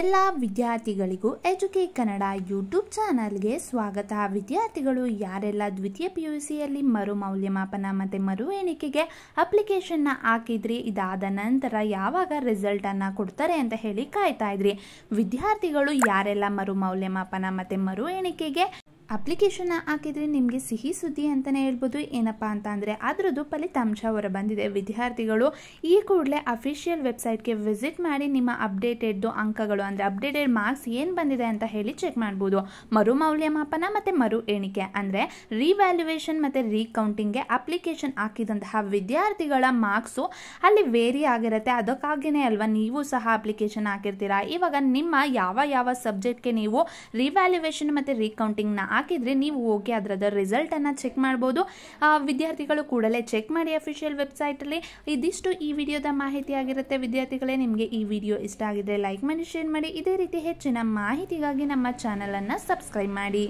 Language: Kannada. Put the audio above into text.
ಎಲ್ಲ ವಿದ್ಯಾರ್ಥಿಗಳಿಗೂ ಎಜುಕೇ ಕನ್ನಡ ಯೂಟ್ಯೂಬ್ ಚಾನಲ್ಗೆ ಸ್ವಾಗತ ವಿದ್ಯಾರ್ಥಿಗಳು ಯಾರೆಲ್ಲ ದ್ವಿತೀಯ ಪಿ ಯು ಸಿಯಲ್ಲಿ ಮರು ಮೌಲ್ಯಮಾಪನ ಮತ್ತು ಮರು ಎಣಿಕೆಗೆ ಅಪ್ಲಿಕೇಶನ್ನ ಹಾಕಿದ್ರಿ ಇದಾದ ನಂತರ ಯಾವಾಗ ರಿಸಲ್ಟನ್ನು ಕೊಡ್ತಾರೆ ಅಂತ ಹೇಳಿ ಕಾಯ್ತಾ ಇದ್ರಿ ವಿದ್ಯಾರ್ಥಿಗಳು ಯಾರೆಲ್ಲ ಮರು ಮೌಲ್ಯಮಾಪನ ಮತ್ತು ಮರು ಎಣಿಕೆಗೆ ಅಪ್ಲಿಕೇಶನ್ನ ಹಾಕಿದರೆ ನಿಮಗೆ ಸಿಹಿ ಸುದ್ದಿ ಅಂತಲೇ ಹೇಳ್ಬೋದು ಏನಪ್ಪ ಅಂತ ಅಂದರೆ ಅದರದ್ದು ಫಲಿತಾಂಶ ಹೊರ ಬಂದಿದೆ ವಿದ್ಯಾರ್ಥಿಗಳು ಈ ಕೂಡಲೇ ಅಫಿಷಿಯಲ್ ವೆಬ್ಸೈಟ್ಗೆ ವಿಸಿಟ್ ಮಾಡಿ ನಿಮ್ಮ ಅಪ್ಡೇಟೆಡ್ದು ಅಂಕಗಳು ಅಂದರೆ ಅಪ್ಡೇಟೆಡ್ ಮಾರ್ಕ್ಸ್ ಏನು ಬಂದಿದೆ ಅಂತ ಹೇಳಿ ಚೆಕ್ ಮಾಡ್ಬೋದು ಮರು ಮೌಲ್ಯಮಾಪನ ಮತ್ತು ಮರು ಎಣಿಕೆ ಅಂದರೆ ರೀವ್ಯಾಲ್ಯುವೇಷನ್ ಮತ್ತು ರೀಕೌಂಟಿಂಗ್ಗೆ ಅಪ್ಲಿಕೇಶನ್ ಹಾಕಿದಂತಹ ವಿದ್ಯಾರ್ಥಿಗಳ ಮಾರ್ಕ್ಸು ಅಲ್ಲಿ ವೇರಿ ಆಗಿರುತ್ತೆ ಅದಕ್ಕಾಗಿಯೇ ಅಲ್ವಾ ನೀವು ಸಹ ಅಪ್ಲಿಕೇಶನ್ ಹಾಕಿರ್ತೀರಾ ಇವಾಗ ನಿಮ್ಮ ಯಾವ ಯಾವ ಸಬ್ಜೆಕ್ಟ್ಗೆ ನೀವು ರಿವ್ಯಾಲ್ಯುವೇಷನ್ ಮತ್ತು ರೀಕೌಂಟಿಂಗ್ನ ಹಾಕಿದರೆ ನೀವು ಹೋಗಿ ಅದರದ ರಿಸಲ್ಟನ್ನು ಚೆಕ್ ಮಾಡ್ಬೋದು ವಿದ್ಯಾರ್ಥಿಗಳು ಕೂಡಲೇ ಚೆಕ್ ಮಾಡಿ ಅಫಿಷಿಯಲ್ ವೆಬ್ಸೈಟಲ್ಲಿ ಇದಿಷ್ಟು ಈ ವಿಡಿಯೋದ ಮಾಹಿತಿ ಆಗಿರುತ್ತೆ ವಿದ್ಯಾರ್ಥಿಗಳೇ ನಿಮಗೆ ಈ ವಿಡಿಯೋ ಇಷ್ಟ ಆಗಿದೆ ಲೈಕ್ ಮಾಡಿ ಶೇರ್ ಮಾಡಿ ಇದೇ ರೀತಿ ಹೆಚ್ಚಿನ ಮಾಹಿತಿಗಾಗಿ ನಮ್ಮ ಚಾನಲನ್ನು ಸಬ್ಸ್ಕ್ರೈಬ್ ಮಾಡಿ